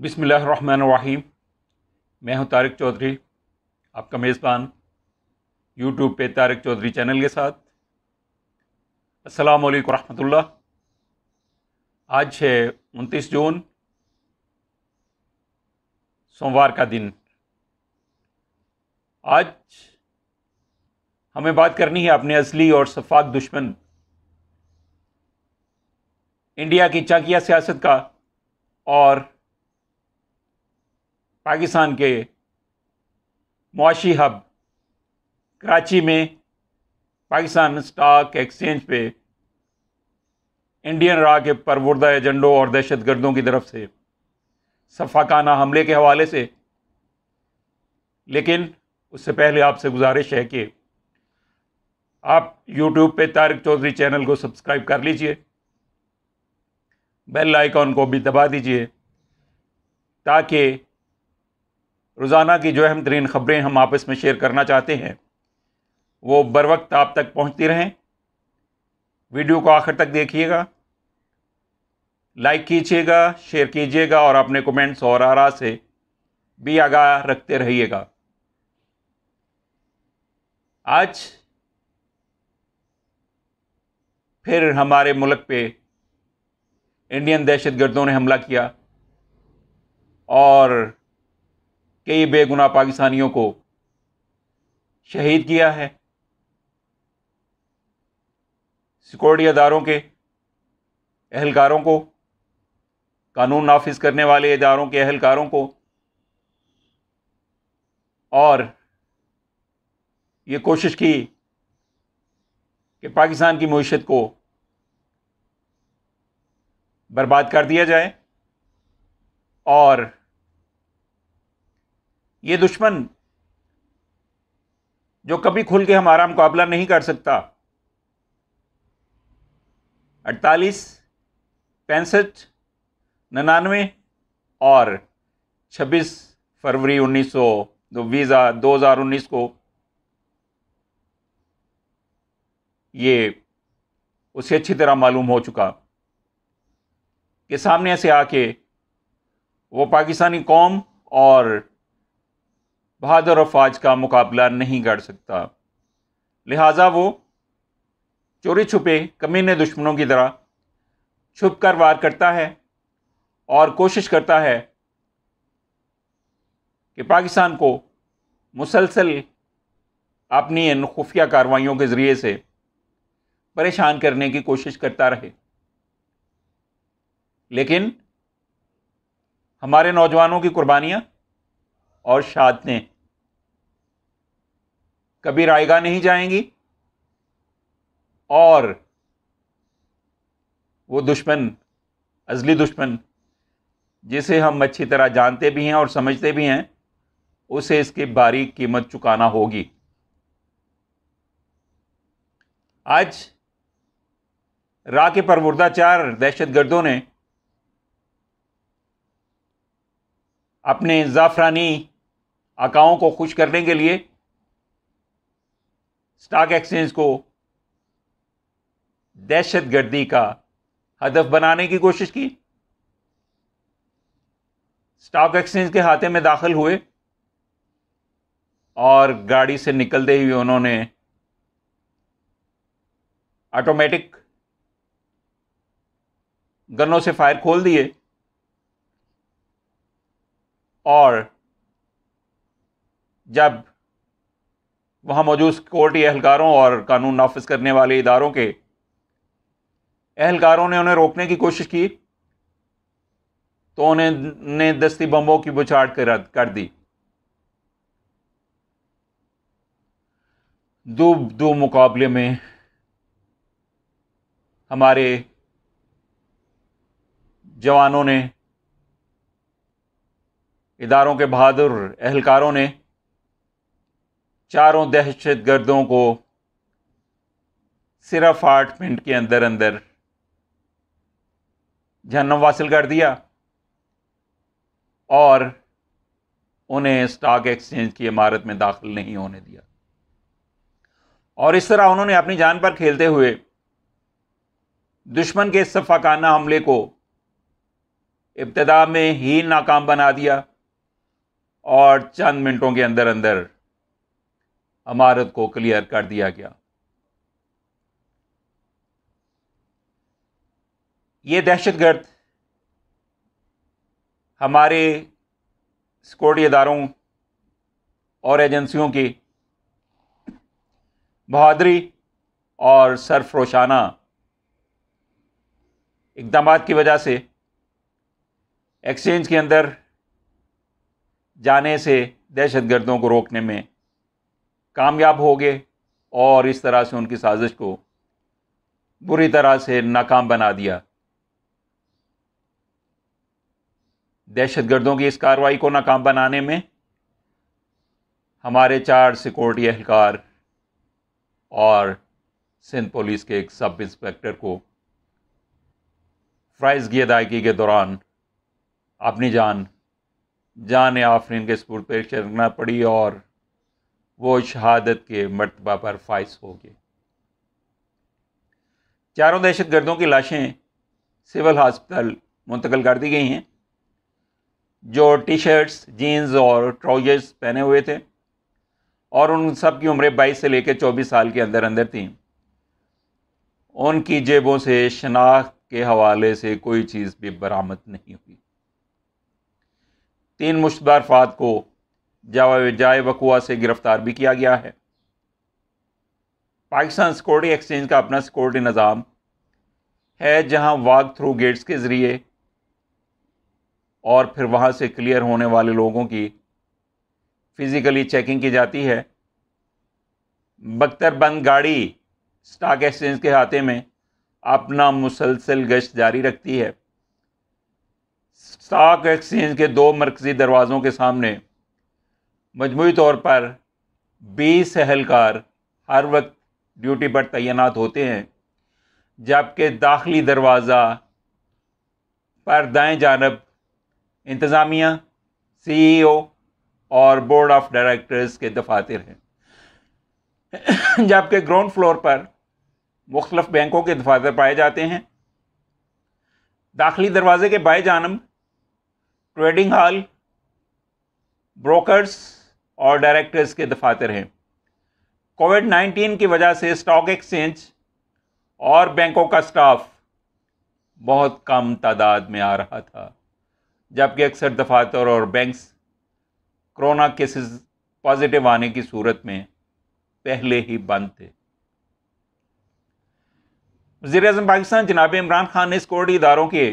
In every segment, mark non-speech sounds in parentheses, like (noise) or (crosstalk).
बिसमीम मैं हूं तारिक चौधरी आपका मेज़बान यूट्यूब पे तारिक चौधरी चैनल के साथ अस्सलाम वालेकुम रहमतुल्लाह आज है उनतीस जून सोमवार का दिन आज हमें बात करनी है अपने असली और सफाक दुश्मन इंडिया की चाकिया सियासत का और पाकिस्तान के मुशी हब कराची में पाकिस्तान स्टॉक एक्सचेंज पे इंडियन रा के परवरदा एजेंडों और दहशत गर्दों की तरफ से सफाकाना हमले के हवाले से लेकिन उससे पहले आपसे गुजारिश है कि आप YouTube पे तारक चौधरी चैनल को सब्सक्राइब कर लीजिए बेल आइकॉन को भी दबा दीजिए ताकि रोज़ाना की जो अहम तरीन ख़बरें हम आपस में शेयर करना चाहते हैं वो बर वक्त आप तक पहुँचती रहें वीडियो को आखिर तक देखिएगा लाइक कीजिएगा शेयर कीजिएगा और अपने कमेंट्स और आरा से भी आगाह रखते रहिएगा आज फिर हमारे मुल्क पे इंडियन दहशत गर्दों ने हमला किया और कई बेगुनाह पाकिस्तानियों को शहीद किया है सिक्योरिटी अदारों के अहलकारों को कानून नाफिज करने वाले इदारों के अहलकारों को और ये कोशिश की कि पाकिस्तान की मीशत को बर्बाद कर दिया जाए और ये दुश्मन जो कभी खुल के हमारा मुकाबला नहीं कर सकता अड़तालीस पैंसठ नन्ानवे और 26 फरवरी उन्नीस सौ दो वीज़ा दो हज़ार उन्नीस को ये उसे अच्छी तरह मालूम हो चुका कि सामने से आके वो पाकिस्तानी कौम और बहादुर अफवाज का मुकाबला नहीं कर सकता लिहाजा वो चोरी छुपे कमीने दुश्मनों की तरह छुप कर वार करता है और कोशिश करता है कि पाकिस्तान को मुसलसल अपनी इन खुफिया कार्रवाइयों के ज़रिए से परेशान करने की कोशिश करता रहे लेकिन हमारे नौजवानों की कुर्बानियाँ और शादने कभी रायगा नहीं जाएंगी और वो दुश्मन अजली दुश्मन जिसे हम अच्छी तरह जानते भी हैं और समझते भी हैं उसे इसकी भारी कीमत चुकाना होगी आज रा के परवरदाचार दहशतगर्दों ने अपने ज़ाफ़रानी अकाओं को खुश करने के लिए स्टॉक एक्सचेंज को दहशत गर्दी का हदफ बनाने की कोशिश की स्टॉक एक्सचेंज के हाथे में दाखिल हुए और गाड़ी से निकलते हुए उन्होंने ऑटोमेटिक गनों से फायर खोल दिए और जब वहाँ मौजूद कोर्टी एहलकारों और कानून नाफिज़ करने वाले इदारों के एहलकारों ने उन्हें रोकने की कोशिश की तो उन्हें दस्ती बम्बों की बुछाड़ कर कर दी दो दो मुकाबले में हमारे जवानों ने इदारों के बहादुर एहलकारों ने चारों दहशत गर्दों को सिर्फ आठ मिनट के अंदर अंदर जन्म हासिल कर दिया और उन्हें स्टॉक एक्सचेंज की इमारत में दाखिल नहीं होने दिया और इस तरह उन्होंने अपनी जान पर खेलते हुए दुश्मन के सफाकाना हमले को इब्तदा में ही नाकाम बना दिया और चंद मिनटों के अंदर अंदर इमारत को क्लियर कर दिया गया ये दहशतगर्द हमारे सिक्योरिटी इदारों और एजेंसियों की बहादुरी और सरफरोशाना इकदाम की वजह से एक्सचेंज के अंदर जाने से दहशतगर्दों को रोकने में कामयाब हो गए और इस तरह से उनकी साजिश को बुरी तरह से नाकाम बना दिया दहशतगर्दों की इस कार्रवाई को नाकाम बनाने में हमारे चार सिक्योरिटी एहलकार और सिंध पुलिस के एक सब इंस्पेक्टर को फ़्राइज की अदायगी के दौरान अपनी जान जान आफरीन के सपुर पेश रखना पड़ी और वो शहादत के मरतबा पर फाइज हो गए चारों दहशत गर्दों की लाशें सिविल हॉस्पिटल मुंतकल कर दी गई हैं जो टी शर्ट्स जीन्स और ट्राउजर्स पहने हुए थे और उन सब की उम्रें बाईस से लेकर चौबीस साल के अंदर अंदर थीं उनकी जेबों से शनाख्त के हवाले से कोई चीज़ भी बरामद नहीं हुई तीन मुश्तदार अफराद को जावा जाय वकुआ से गिरफ़्तार भी किया गया है पाकिस्तान सिक्योरिटी एक्सचेंज का अपना सिक्योरिटी निज़ाम है जहां वाक थ्रू गेट्स के ज़रिए और फिर वहां से क्लियर होने वाले लोगों की फ़िज़िकली चेकिंग की जाती है बख्तरबंद गाड़ी स्टॉक एक्सचेंज के हाथे में अपना मुसलसल गश्त जारी रखती है स्टॉक एक्सचेंज के दो मरकजी दरवाज़ों के सामने मजमू तौर पर बीस अहलकार हर वक्त ड्यूटी पर तैनात होते हैं जबकि दाखिली दरवाज़ा पर दाएं जानब इंतज़ामिया सीईओ e और बोर्ड ऑफ डायरेक्टर्स के दफातर हैं (coughs) जबकि ग्राउंड फ्लोर पर मुख्तफ बैंकों के दफातर पाए जाते हैं दाखिली दरवाज़े के बाएं जानब ट्रेडिंग हाल ब्रोकर्स और डायरेक्टर्स के दफातर हैं कोविड नाइन्टीन की वजह से स्टॉक एक्सचेंज और बैंकों का स्टाफ बहुत कम तादाद में आ रहा था जबकि अक्सर दफातर और बैंक्स कोरोना केसेस पॉजिटिव आने की सूरत में पहले ही बंद थे वजी अजम पाकिस्तान जनाब इमरान खान ने सिक्योरिटी इदारों के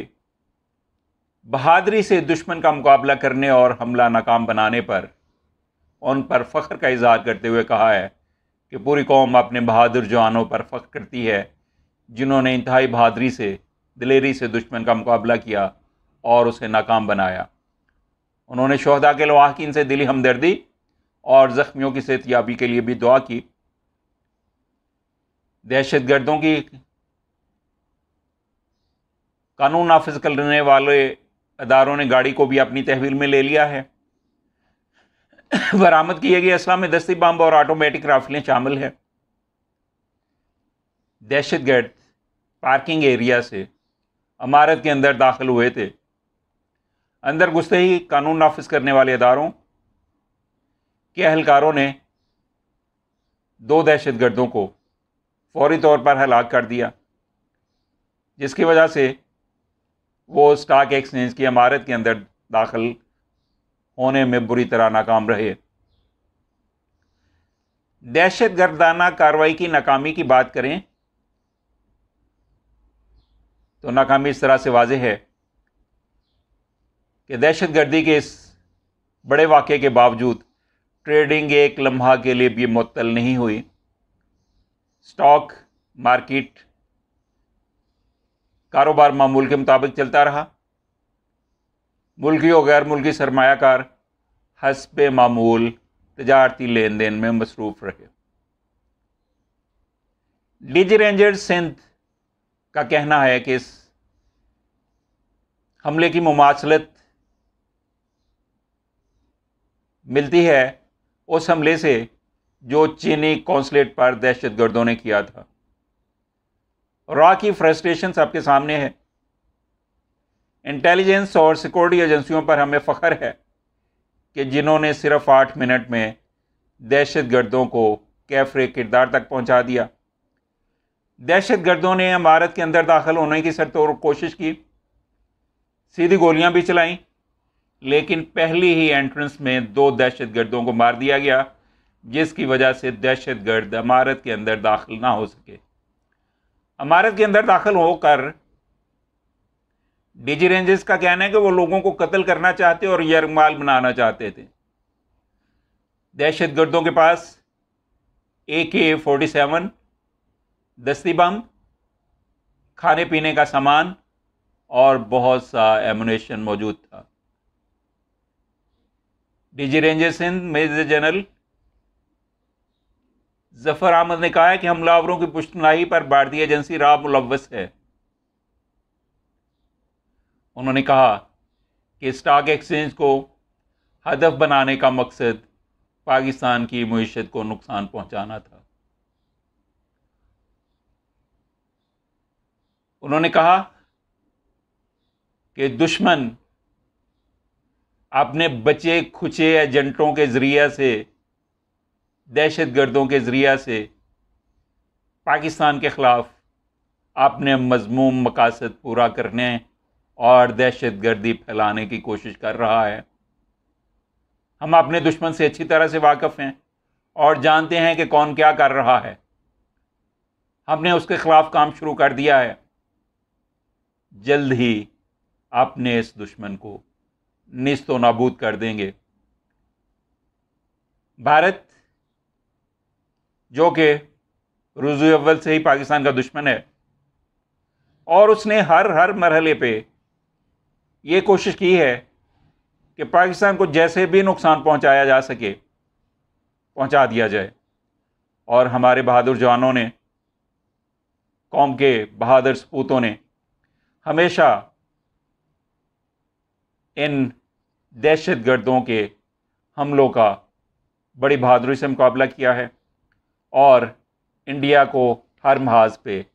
बहादरी से दुश्मन का मुकाबला करने और हमला नाकाम बनाने पर उन पर फ़ख्र का इजहार करते हुए कहा है कि पूरी कौम अपने बहादुर जवानों पर फ़ख्र करती है जिन्होंने इंतहाई बहादरी से दिलेरी से दुश्मन का मुकाबला किया और उसे नाकाम बनाया उन्होंने शहदा के लवाकिन से दिली हमदर्दी और ज़ख्मियों की सेहतियाबी के लिए भी दुआ की दहशत गर्दों की कानून नाफज करने वाले अदारों ने गाड़ी को भी अपनी तहवील में ले लिया है बरामद किए गए असला में दस्ती बम और ऑटोमेटिक राफिलें शामिल हैं गर्द पार्किंग एरिया से अमारत के अंदर दाखिल हुए थे अंदर घुसते ही कानून नाफिज करने वाले अदारों के अहलकारों ने दो दहशत गर्दों को फौरी तौर पर हलाक कर दिया जिसकी वजह से वो स्टॉक एक्सचेंज की इमारत के अंदर दाखिल होने में बुरी तरह नाकाम रहे दहशत गर्दाना कार्रवाई की नाकामी की बात करें तो नाकामी इस तरह से वाज है कि दहशत गर्दी के इस बड़े वाक़े के बावजूद ट्रेडिंग एक लम्हा के लिए भी मुतल नहीं हुई स्टॉक मार्केट कारोबार मामूल के मुताबिक चलता रहा मुल्की और गैर मुल्की सरमाकार हसब मामूल तजारती लेन देन में मसरूफ़ रहे डीजी रेंजर सिंध का कहना है कि इस हमले की मुमासलत मिलती है उस हमले से जो चीनी कौंसलेट पर दहशत गर्दों ने किया था रॉ की फ्रस्ट्रेशन आपके सामने है इंटेलिजेंस और सिक्योरिटी एजेंसियों पर हमें फ़ख्र है कि जिन्होंने सिर्फ आठ मिनट में दहशत गर्दों को कैफरे किरदार तक पहुंचा दिया दहशत गर्दों ने इमारत के अंदर दाखिल होने की सर तौर कोशिश की सीधी गोलियां भी चलाईं लेकिन पहली ही एंट्रेंस में दो दहशत गर्दों को मार दिया गया जिसकी वजह से दहशत गर्द इमारत के अंदर दाखिल ना हो सके अमारत के अंदर दाखिल होकर डीजी रेंजेस का कहना है कि वो लोगों को कत्ल करना चाहते और यरमाल बनाना चाहते थे दहशत गर्दों के पास ए के फोर्टी सेवन दस्ती बम खाने पीने का सामान और बहुत सा एमुनेशन मौजूद था DG ranger Sindh major general Zafar Ahmed ने कहा है कि हमलावरों की पुष्टनाही पर भारतीय एजेंसी रा मुलवस है उन्होंने कहा कि स्टॉक एक्सचेंज को हदफ बनाने का मकसद पाकिस्तान की मीशत को नुकसान पहुंचाना था उन्होंने कहा कि दुश्मन अपने बचे खुचे एजेंटों के ज़रिए से दहशत गर्दों के ज़रिया से पाकिस्तान के ख़िलाफ़ अपने मजमूम मकासद पूरा करने और दहशत गर्दी फैलाने की कोशिश कर रहा है हम अपने दुश्मन से अच्छी तरह से वाकफ हैं और जानते हैं कि कौन क्या कर रहा है हमने उसके ख़िलाफ़ काम शुरू कर दिया है जल्द ही अपने इस दुश्मन को नस्त नाबूद कर देंगे भारत जो कि रुजू अव्वल से ही पाकिस्तान का दुश्मन है और उसने हर हर मरहले पे ये कोशिश की है कि पाकिस्तान को जैसे भी नुकसान पहुंचाया जा सके पहुंचा दिया जाए और हमारे बहादुर जवानों ने कौम के बहादुर सपूतों ने हमेशा इन दहशत गर्दों के हमलों का बड़ी बहादुरी से मुकाबला किया है और इंडिया को हर महाज पे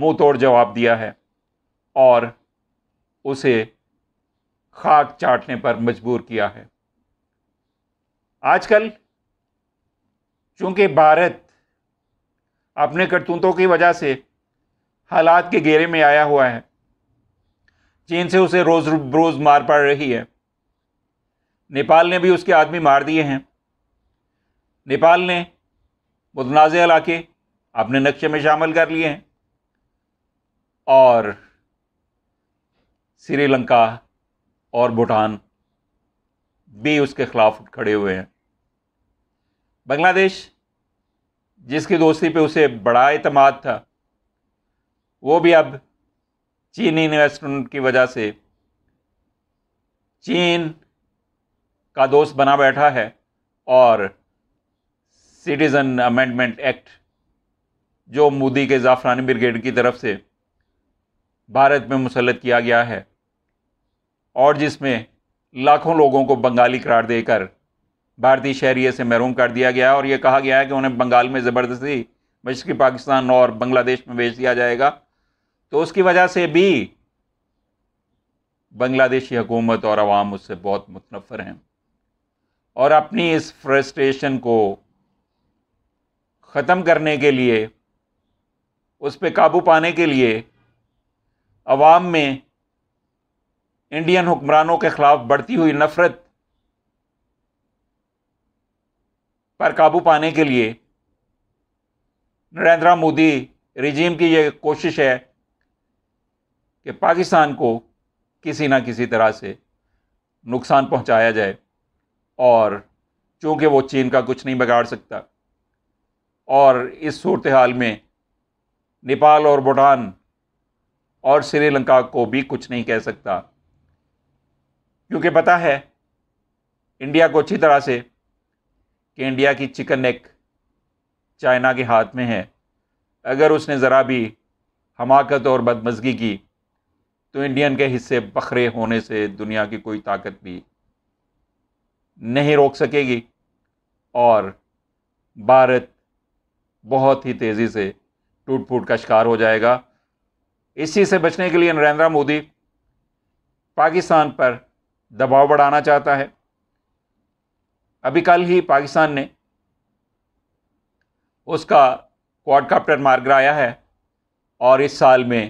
मुँह तोड़ जवाब दिया है और उसे खाक चाटने पर मजबूर किया है आजकल चूंकि भारत अपने करतूतों की वजह से हालात के घेरे में आया हुआ है चीन से उसे रोज़ रोज़ मार पड़ रही है नेपाल ने भी उसके आदमी मार दिए हैं नेपाल ने मुतनाज़ इलाके अपने नक्शे में शामिल कर लिए हैं और श्रीलंका और भूटान भी उसके ख़िलाफ़ खड़े हुए हैं बांग्लादेश जिसकी दोस्ती पे उसे बड़ा अतमाद था वो भी अब चीनी इन्वेस्टमेंट की वजह से चीन का दोस्त बना बैठा है और सिटीज़न अमेंडमेंट एक्ट जो मोदी के ज़ाफरानी ब्रिगेड की तरफ से भारत में मुसलत किया गया है और जिसमें लाखों लोगों को बंगाली करार देकर भारतीय शहरीत से महरूम कर दिया गया और ये कहा गया है कि उन्हें बंगाल में ज़बरदस्ती मशरक़ी पाकिस्तान और बांग्लादेश में भेज दिया जाएगा तो उसकी वजह से भी बांग्लादेशी हुकूमत और आवाम उससे बहुत मुतनफ़र हैं और अपनी इस फ्रस्ट्रेशन को ख़त्म करने के लिए उस पर काबू पाने के लिए अवाम में इंडियन हुक्मरानों के ख़िलाफ़ बढ़ती हुई नफ़रत पर काबू पाने के लिए नरेंद्र मोदी रिजीम की यह कोशिश है कि पाकिस्तान को किसी ना किसी तरह से नुकसान पहुंचाया जाए और चूँकि वो चीन का कुछ नहीं बिगाड़ सकता और इस सूरत हाल में नेपाल और भूटान और श्रीलंका को भी कुछ नहीं कह सकता क्योंकि पता है इंडिया को अच्छी तरह से कि इंडिया की चिकन नेक चाइना के हाथ में है अगर उसने ज़रा भी हमाकत और बदमजगी की तो इंडियन के हिस्से बखरे होने से दुनिया की कोई ताकत भी नहीं रोक सकेगी और भारत बहुत ही तेज़ी से टूट फूट का शिकार हो जाएगा इसी से बचने के लिए नरेंद्र मोदी पाकिस्तान पर दबाव बढ़ाना चाहता है अभी कल ही पाकिस्तान ने उसका क्वाडकाप्टर मार गिराया है और इस साल में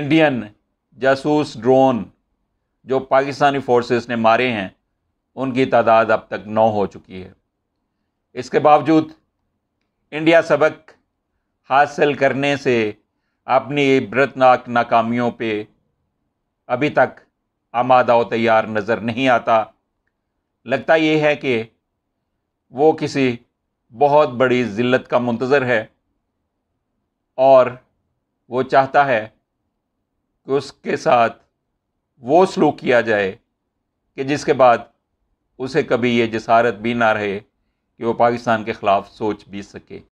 इंडियन जासूस ड्रोन जो पाकिस्तानी फोर्सेस ने मारे हैं उनकी तादाद अब तक नौ हो चुकी है इसके बावजूद इंडिया सबक हासिल करने से अपनी इबरतनाक नाकामियों पे अभी तक आमादा और तैयार नज़र नहीं आता लगता ये है कि वो किसी बहुत बड़ी ज़िल्त का मुंतज़र है और वो चाहता है कि उसके साथ वो सलूक किया जाए कि जिसके बाद उसे कभी ये जसारत भी ना रहे कि वो पाकिस्तान के ख़िलाफ़ सोच भी सके